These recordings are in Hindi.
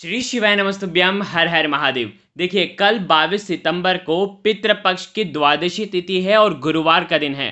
श्री शिवाय नमस्तुभ्यम हर हर महादेव देखिए कल 22 सितंबर को पितृपक्ष पक्ष की द्वादशी तिथि है और गुरुवार का दिन है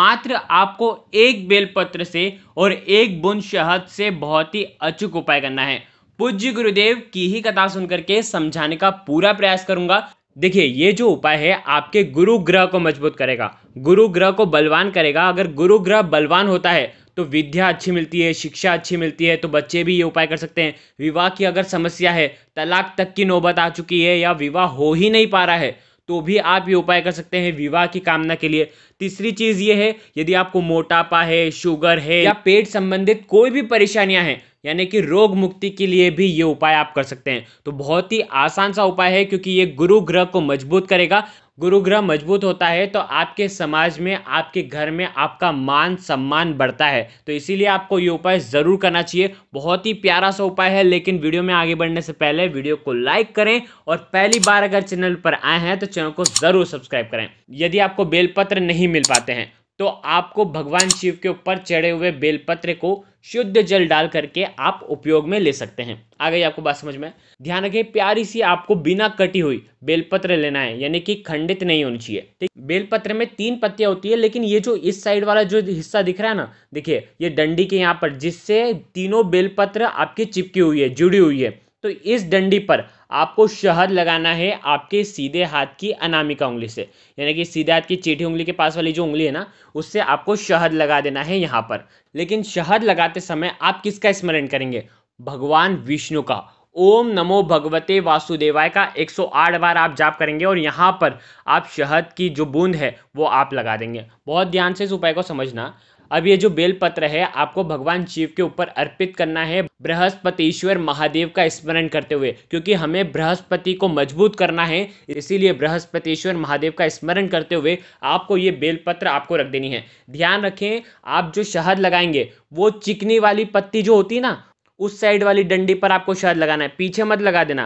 मात्र आपको एक बेलपत्र से और एक बुन शहद से बहुत ही अचूक उपाय करना है पूज्य गुरुदेव की ही कथा सुनकर के समझाने का पूरा प्रयास करूंगा देखिए ये जो उपाय है आपके गुरु ग्रह को मजबूत करेगा गुरु ग्रह को बलवान करेगा अगर गुरु ग्रह बलवान होता है तो विद्या अच्छी मिलती है शिक्षा अच्छी मिलती है तो बच्चे भी ये उपाय कर सकते हैं विवाह की अगर समस्या है तलाक तक की नौबत आ चुकी है या विवाह हो ही नहीं पा रहा है तो भी आप ये उपाय कर सकते हैं विवाह की कामना के लिए तीसरी चीज़ ये है यदि आपको मोटापा है शुगर है या पेट संबंधित कोई भी परेशानियां हैं यानी कि रोग मुक्ति के लिए भी ये उपाय आप कर सकते हैं तो बहुत ही आसान सा उपाय है क्योंकि ये गुरु ग्रह को मजबूत करेगा गुरु ग्रह मजबूत होता है तो आपके समाज में आपके घर में आपका मान सम्मान बढ़ता है तो इसीलिए आपको ये उपाय ज़रूर करना चाहिए बहुत ही प्यारा सा उपाय है लेकिन वीडियो में आगे बढ़ने से पहले वीडियो को लाइक करें और पहली बार अगर चैनल पर आए हैं तो चैनल को ज़रूर सब्सक्राइब करें यदि आपको बेलपत्र नहीं मिल पाते हैं तो आपको भगवान शिव के ऊपर चढ़े हुए बेलपत्र को शुद्ध जल डाल करके आप उपयोग में ले सकते हैं आ गई आपको बात समझ में ध्यान रखिए प्यारी सी आपको बिना कटी हुई बेलपत्र लेना है यानी कि खंडित नहीं होनी चाहिए ठीक बेलपत्र में तीन पत्तियां होती है लेकिन ये जो इस साइड वाला जो हिस्सा दिख रहा है ना देखिए ये डंडी के यहाँ पर जिससे तीनों बेलपत्र आपकी चिपकी हुई है जुड़ी हुई है तो इस डंडी पर आपको शहद लगाना है आपके सीधे हाथ की अनामिका उंगली से यानी कि सीधे हाथ की चीठी उंगली के पास वाली जो उंगली है ना उससे आपको शहद लगा देना है यहाँ पर लेकिन शहद लगाते समय आप किसका स्मरण करेंगे भगवान विष्णु का ओम नमो भगवते वासुदेवाय का 108 बार आप जाप करेंगे और यहाँ पर आप शहद की जो बूंद है वो आप लगा देंगे बहुत ध्यान से इस उपाय को समझना अब ये जो बेलपत्र है आपको भगवान शिव के ऊपर अर्पित करना है बृहस्पतिश्वर महादेव का स्मरण करते हुए क्योंकि हमें बृहस्पति को मजबूत करना है इसीलिए बृहस्पतिश्वर महादेव का स्मरण करते हुए आपको ये बेलपत्र आपको रख देनी है ध्यान रखें आप जो शहद लगाएंगे वो चिकनी वाली पत्ती जो होती है ना उस साइड वाली डंडी पर आपको शहद लगाना है पीछे मत लगा देना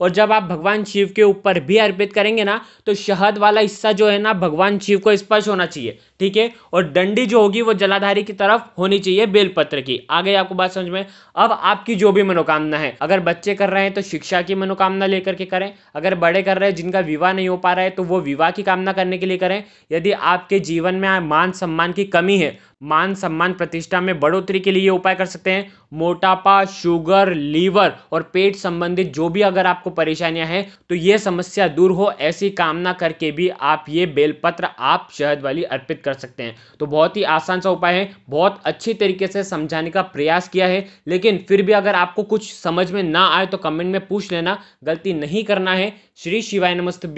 और जब आप भगवान शिव के ऊपर भी अर्पित करेंगे ना तो शहद वाला हिस्सा जो है ना भगवान शिव को स्पर्श होना चाहिए ठीक है और डंडी जो होगी वो जलाधारी की तरफ होनी चाहिए बेलपत्र की आगे आपको बात समझ में अब आपकी जो भी मनोकामना है अगर बच्चे कर रहे हैं तो शिक्षा की मनोकामना लेकर के करें अगर बड़े कर रहे हैं जिनका विवाह नहीं हो पा रहा है तो वो विवाह की कामना करने के लिए करें यदि आपके जीवन में मान सम्मान की कमी है मान सम्मान प्रतिष्ठा में बढ़ोतरी के लिए उपाय कर सकते हैं मोटापा अस्थमा शुगर लीवर और पेट संबंधित जो भी अगर आपको परेशानियां हैं तो ये समस्या दूर हो ऐसी कामना करके भी आप ये बेलपत्र आप शहद वाली अर्पित कर सकते हैं तो बहुत ही आसान सा उपाय है बहुत अच्छी तरीके से समझाने का प्रयास किया है लेकिन फिर भी अगर आपको कुछ समझ में ना आए तो कमेंट में पूछ लेना गलती नहीं करना है श्री शिवाय नमस्त